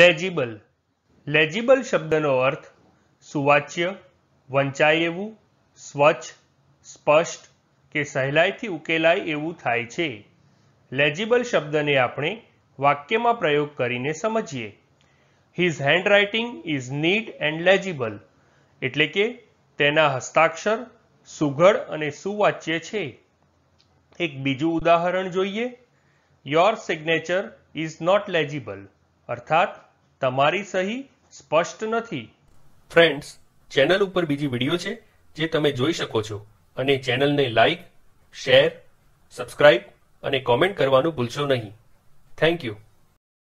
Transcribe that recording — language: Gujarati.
લેજિબલ લેજિબલ શબ્દનો અર્થ સુવાચ્ય વંચાય એવું સ્વચ્છ સ્પષ્ટ કે સહેલાઈથી ઉકેલાય એવું થાય છે લેજિબલ શબ્દને આપણે વાક્યમાં પ્રયોગ કરીને સમજીએ his handwriting is neat and legible એટલે કે તેના હસ્તાક્ષર સુઘડ અને સુવાચ્ય છે એક બીજું ઉદાહરણ જોઈએ your signature is not legible અર્થાત તમારી સહી સ્પષ્ટ નથી ફ્રેન્ડ્સ ચેનલ ઉપર બીજી વિડીયો છે જે તમે જોઈ શકો છો અને ચેનલને લાઈક શેર સબસ્ક્રાઇબ અને કોમેન્ટ કરવાનું ભૂલશો નહીં થેન્ક યુ